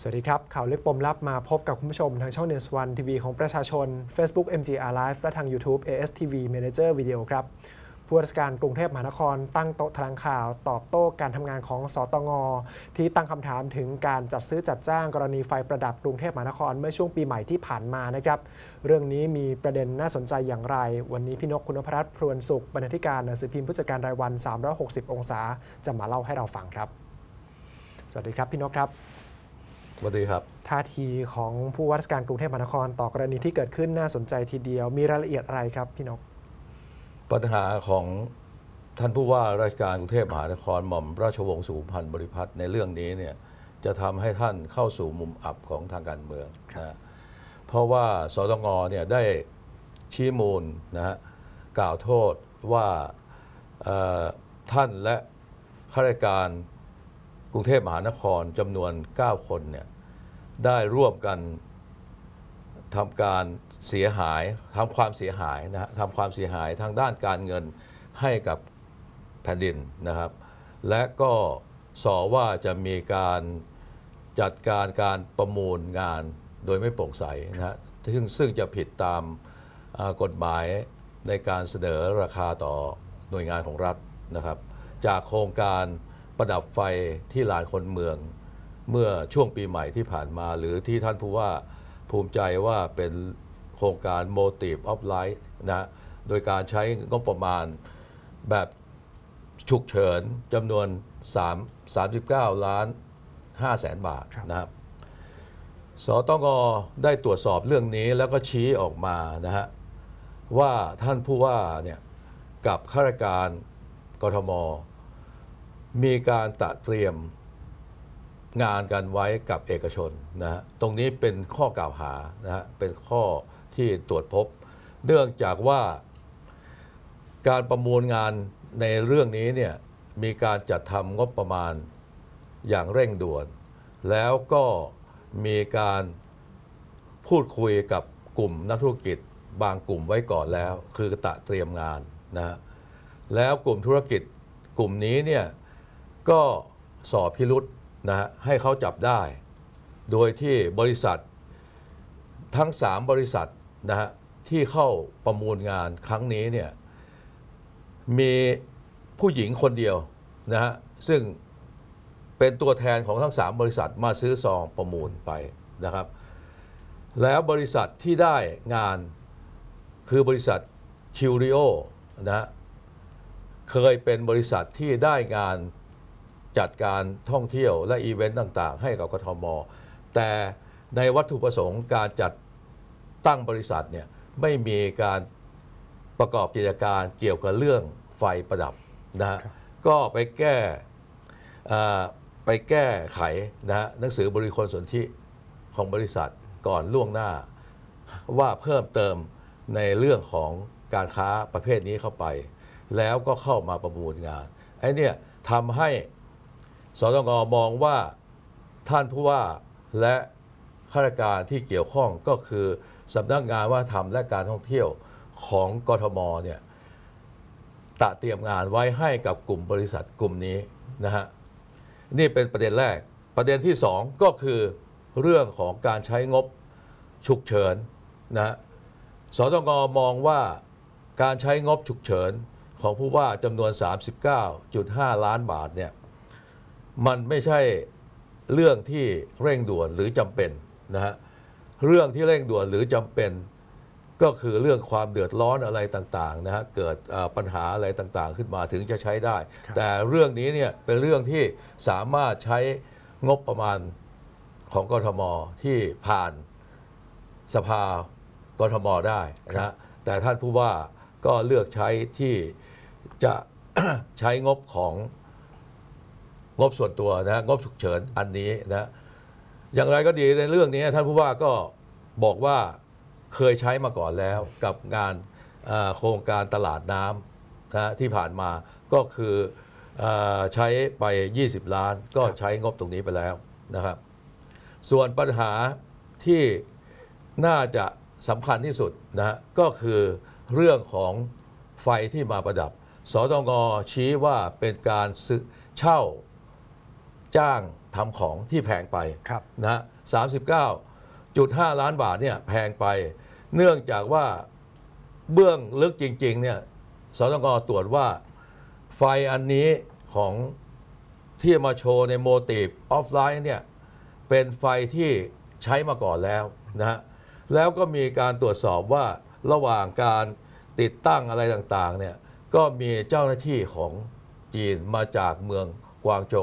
สวัสดีครับ ข่าวลึกปมลับมาพบกับคุณผู้ชมทางช่องเนสวันทีวีของประชาชน Facebook MGR Live และทาง YouTube ASTV Manager Video ครับผู้ราชการกรุงเทพมหานครตั้งโต๊ะแถลงข่าวตอบโต้การทำงานของสตงที่ตั้งคำถามถึงการจัดซื้อจัดจ้างกรณีไฟประดับกรุงเทพมหานคร เมื่อช่วงปีใหม่ที่ผ่านมานะครับ เรื่องนี้มีประเด็นน่าสนใจอย่างไร วันนี้พี่นกคุณพรัตน์พรวนสุขบรรณาธิการหนังสือพิมพ์ผู้จัดการรายวัน 360 องศาจะมาเล่าให้เราฟังครับ สวัสดีครับพี่นกครับสวัสดีครับท่าทีของผู้ว่าราชการกรุงเทพมหานครต่อกรณีที่เกิดขึ้นน่าสนใจทีเดียวมีรายละเอียดอะไรครับพี่นกปัญหาของท่านผู้ว่าราชการกรุงเทพมหานครหม่อมราชวงศ์สุขุมพันธ์บริพัตรในเรื่องนี้เนี่ยจะทำให้ท่านเข้าสู่มุมอับของทางการเมืองนะเพราะว่า สตงเนี่ยได้ชี้มูลนะฮะกล่าวโทษว่าท่านและข้าราชการรุงเทพมหานครจำนวน 9 คนเนี่ยได้ร่วมกันทำการเสียหายทำความเสียหายนะฮะทำความเสียหายทางด้านการเงินให้กับแผ่นดินนะครับ และก็ สอว่าจะมีการจัดการการประมูลงานโดยไม่โปร่งใสนะฮะซึ่งซึ่งจะผิดตามกฎหมายในการเสนอราคาต่อหน่วยงานของรัฐนะครับ จากโครงการประดับไฟที่ลานคนเมืองเมื่อช่วงปีใหม่ที่ผ่านมาหรือที่ท่านผู้ว่าภูมิใจว่าเป็นโครงการ Motive of Light นะโดยการใช้งบประมาณแบบฉุกเฉินจำนวน3 39 ล้าน5แสนบาทนะครับสตงได้ตรวจสอบเรื่องนี้แล้วก็ชี้ออกมานะฮะว่าท่านผู้ว่าเนี่ยกับข้าราชการกทมมีการตะเตรียมงานกันไว้กับเอกชนนะฮะตรงนี้เป็นข้อกล่าวหานะฮะ เป็นข้อที่ตรวจพบเนื่องจากว่าการประมูลงานในเรื่องนี้เนี่ย มีการจัดทำงบประมาณอย่างเร่งด่วน แล้วก็มีการพูดคุยกับกลุ่มนักธุรกิจบางกลุ่มไว้ก่อนแล้ว คือตะเตรียมงานนะฮะแล้วกลุ่มธุรกิจกลุ่มนี้เนี่ยก็ สอบพิรุษนะฮะให้เขาจับได้ โดยที่บริษัททั้ง 3 บริษัทนะฮะที่เข้าประมูลงานครั้งนี้เนี่ยมีผู้หญิงคนเดียวนะฮะซึ่งเป็นตัวแทนของทั้ง 3 บริษัทมาซื้อซองประมูลไปนะครับแล้วบริษัทที่ได้งานคือบริษัทคิวริโอนะเคยเป็นบริษัทที่ได้งานจัดการท่องเที่ยวและอีเวนต์ต่างๆ ให้กับกทม แต่ในวัตถุประสงค์การจัดตั้งบริษัทเนี่ยไม่มีการประกอบกิจการเกี่ยวกับเรื่องไฟประดับ นะฮะก็ไปแก้ไปแก้ไข นะฮะหนังสือบริคนสนีิของบริษัทก่อนล่วงหน้าว่าเพิ่มเติมในเรื่องของการค้าประเภทนี้เข้าไป แล้วก็เข้ามาประมูลงานไอ้นี่ทำให้สตงมองว่าท่านผู้ว่าและข้าราชการที่เกี่ยวข้องก็คือสำนักงานว่าธรรมและการท่องเที่ยวของกทมเนี่ยตะเตรียมงานไว้ให้กับกลุ่มบริษัทกลุ่มนี้นะฮะนี่เป็นประเด็นแรกประเด็นที่2ก็คือเรื่องของการใช้งบฉุกเฉินนะสตงมองว่าการใช้งบฉุกเฉินของผู้ว่าจำนวน 39.5 ล้านบาทเนี่ยมันไม่ใช่เรื่องที่เร่งด่วนหรือจำเป็นนะฮะเรื่องที่เร่งด่วนหรือจำเป็น ก็คือเรื่องความเดือดร้อนอะไรต่างๆนะฮะเกิดปัญหาอะไรต่างๆขึ้นมาถึงจะใช้ได้ แต่เรื่องนี้เนี่ยเป็นเรื่องที่สามารถใช้งบประมาณของกทมที่ผ่านสภากทมได้นะแต่ท่านผู้ว่าก็เลือกใช้ที่จะใช้งบของงบส่วนตัวนะงบฉุกเฉินอันนี้นะอย่างไรก็ดีในเรื่องนี้ ท่านผู้ว่าก็บอกว่าเคยใช้มาก่อนแล้วกับงานโครงการตลาดน้ำนะที่ผ่านมาก็คือใช้ไป 20 ล้านก็ใช้งบตรงนี้ไปแล้วนะครับส่วนปัญหาที่น่าจะสำคัญที่สุดนะก็คือเรื่องของไฟที่มาประดับสตงชี้ว่าเป็นการซื้อเช่าจ้างทำของที่แพงไปนะสามสิบเก้าจุดห้าล้านบาทเนี่ยแพงไป เนื่องจากว่าเบื้องลึกจริง ๆ เนี่ยสตงตรวจว่าไฟอันนี้ของที่มาโชว์ในโมติฟออฟไลน์เนี่ยเป็นไฟที่ใช้มาก่อนแล้วนะ แล้วก็มีการตรวจสอบว่าระหว่างการติดตั้งอะไรต่างๆเนี่ย ก็มีเจ้าหน้าที่ของจีนมาจากเมืองกวางโจ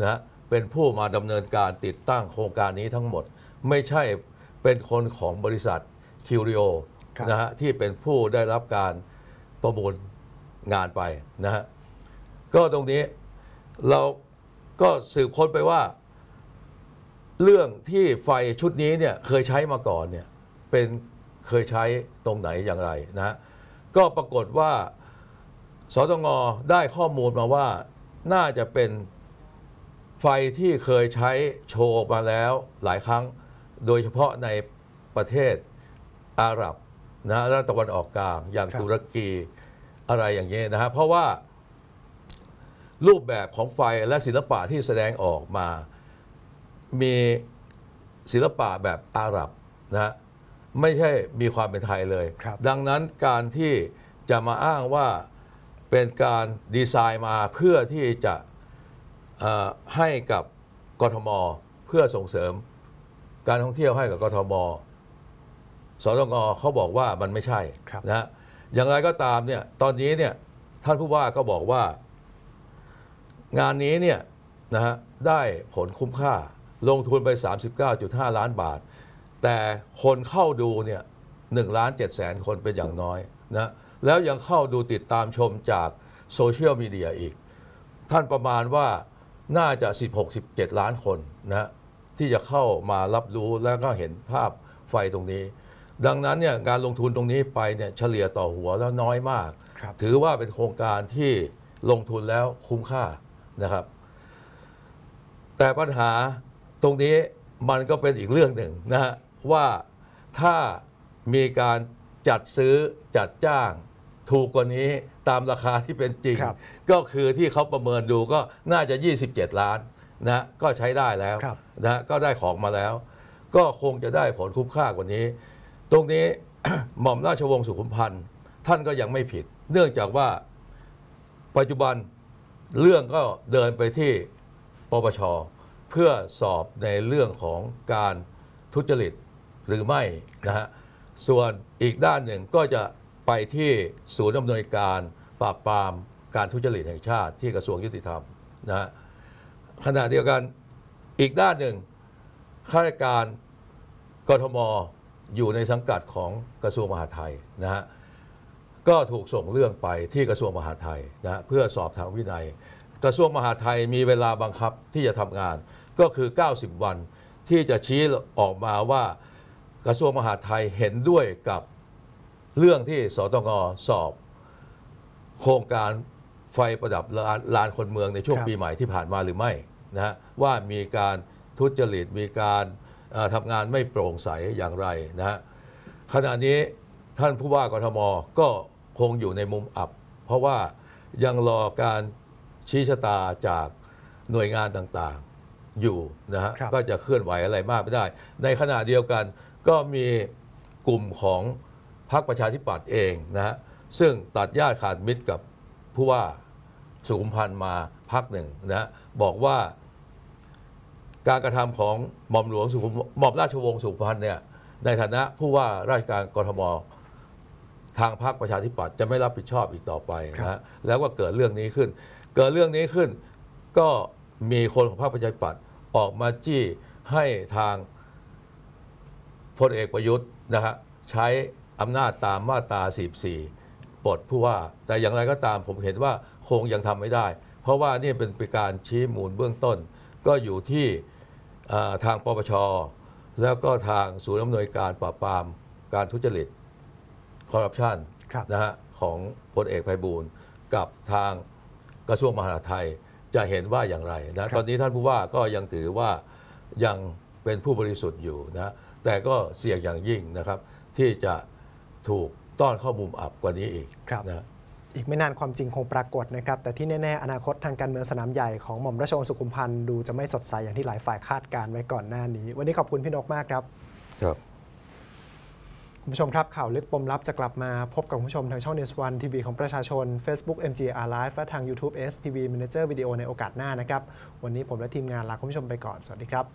นะเป็นผู้มาดำเนินการติดตั้งโครงการนี้ทั้งหมด ไม่ใช่เป็นคนของบริษัทคิวริโอนะฮะที่เป็นผู้ได้รับการประมูลงานไปนะฮะก็ตรงนี้เราก็สืบค้นไปว่า เรื่องที่ไฟชุดนี้เนี่ยเคยใช้มาก่อนเนี่ยเป็นเคยใช้ตรงไหนอย่างไรนะฮะก็ปรากฏว่าสตง ได้ข้อมูลมาว่าน่าจะเป็นไฟที่เคยใช้โชว์มาแล้วหลายครั้ง โดยเฉพาะในประเทศอาหรับนะด้ตะวันออกกลางอย่างตุรกีอะไรอย่างเงี้ยนะฮะ เพราะว่า รูปแบบของไฟและศิลปะที่แสดงออกมา มีศิลปะแบบอาหรับนะไม่ใช่มีความเป็นไทยเลย ดังนั้นการที่จะมาอ้างว่าเป็นการดีไซน์มาเพื่อที่จะให้กับกทมเพื่อส่งเสริมการท่องเที่ยวให้กับกทมสตงเขาบอกว่ามันไม่ใช่นะอย่างไรก็ตามเนี่ยตอนนี้เนี่ยท่านผู้ว่าก็บอกว่า งานนี้เนี่ยนะฮะได้ผลคุ้มค่าลงทุนไป 39.5 ล้านบาท แต่คนเข้าดูเนี่ย1ล้าน7แสนคนเป็นอย่างน้อยนะแล้วยังเข้าดูติดตามชมจากโซเชียลมีเดียอีก ท่านประมาณว่าน่าจะ 16-17 ล้านคนนะที่จะเข้ามารับรู้แล้วก็เห็นภาพไฟตรงนี้ ดังนั้นเนี่ยการลงทุนตรงนี้ไปเนี่ยเฉลี่ยต่อหัวแล้วน้อยมาก ถือว่าเป็นโครงการที่ลงทุนแล้วคุ้มค่านะครับ แต่ปัญหาตรงนี้มันก็เป็นอีกเรื่องหนึ่งนะฮะว่าถ้ามีการจัดซื้อจัดจ้างถูกกว่านี้ตามราคาที่เป็นจริงรก็คือที่เขาประเมินดูก็น่าจะ 27 ล้านนะก็ใช้ได้แล้วนะก็ได้ของมาแล้ว ก็คงจะได้ผลคุ้มค่ากว่านี้ ตรงนี้หม่อมราชวงศ์สุขุมพันธ์ท่านก็ยังไม่ผิด เนื่องจากว่าปัจจุบันเรื่องก็เดินไปที่ปปชเพื่อสอบในเรื่องของการทุจริต หรือไม่นะฮะส่วนอีกด้านหนึ่งก็จะไปที่ศูนย์อำนวยการปราบปรามการทุจริตแห่งชาติที่กระทรวงยุติธรรมนะฮะขณะเดียวกันอีกด้านหนึ่งข้าราชการกทมอยู่ในสังกัดของกระทรวงมหาดไทยนะฮะก็ถูกส่งเรื่องไปที่กระทรวงมหาดไทยนะเพื่อสอบทางวินัย กระทรวงมหาดไทยมีเวลาบังคับที่จะทำงาน ก็คือ 90 วันที่จะชี้ออกมาว่ากระทรวงมหาดไทยเห็นด้วยกับเรื่องที่สตงสอบโครงการไฟประดับลานคนเมืองในช่วงปีใหม่ที่ผ่านมาหรือไม่นะฮะว่ามีการทุจริต มีการทำทำงานไม่โปร่งใสอย่างไรนะฮะขณะนี้ท่านผู้ว่ากทมก็คงอยู่ในมุมอับ เพราะว่ายังรอการชี้ชะตาจากหน่วยงานต่างๆอยู่นะฮะก็จะเคลื่อนไหวอะไรมากไม่ได้ ในขณะเดียวกันก็มีกลุ่มของพรรคประชาธิปัตย์เองนะฮะซึ่งตัดญาติขาดมิตรกับผู้ว่า สุขุมพันธ์มาพักหนึ่งนะบอกว่าการกระทำของหม่อมหลวงสุขุมหม่อมราชวงศ์สุขุมพันธ์เนี่ยในฐานะ ผู้ว่าราชการกรทมทางพรรคประชาธิปัตย์จะไม่รับผิดชอบอีกต่อไปนะแล้วก็เกิดเรื่องนี้ขึ้น เกิดเรื่องนี้ขึ้นก็มีคนของพรรคประชาธิปัตย์ออกมาจี้ให้ทางพลเอกประยุทธ์นะฮะใช้อำนาจตามมาตรา44ปลดผู้ว่า แต่อย่างไรก็ตามผมเห็นว่าคงยังทำไม่ได้ เพราะว่านี่เป็นปการชี้มูลเบื้องต้น ก็อยู่ที่ทางปปชแล้วก็ทางศูนย์อำนวยการปราบปรามการทุจริตคอร์รัปชันนะฮะของพลเอกไพบูลกับทางกระทรวงมหาดไทยจะเห็นว่าอย่างไรนะตอนนี้ท่านผู้ว่าก็ยังถือว่า ยังเป็นผู้บริสุทธิ์อยู่นะแต่ก็เสี่ยงอย่างยิ่งนะครับที่จะถูกต้อนเข้ามุมอับกว่านี้อีกนะ อีกไม่นานความจริงคงปรากฏนะครับ แต่ที่แน่ ๆ อนาคตทางการเมืองสนามใหญ่ของหม่อมราชวงศ์สุขุมพันธ์ดูจะไม่สดใสอย่างที่หลายฝ่ายคาดการไว้ก่อนหน้านี้ วันนี้ขอบคุณพี่นกมากครับ ครับ คุณผู้ชมครับข่าวลึกปมลับจะกลับมาพบกับคุณผู้ชมทางช่อง News ันทีวีของประชาชน Facebook MGR Live และทาง YouTube STV Manager Video ในโอกาสหน้านะครับ วันนี้ผมและทีมงานลาคุณผู้ชมไปก่อนสวัสดีครับ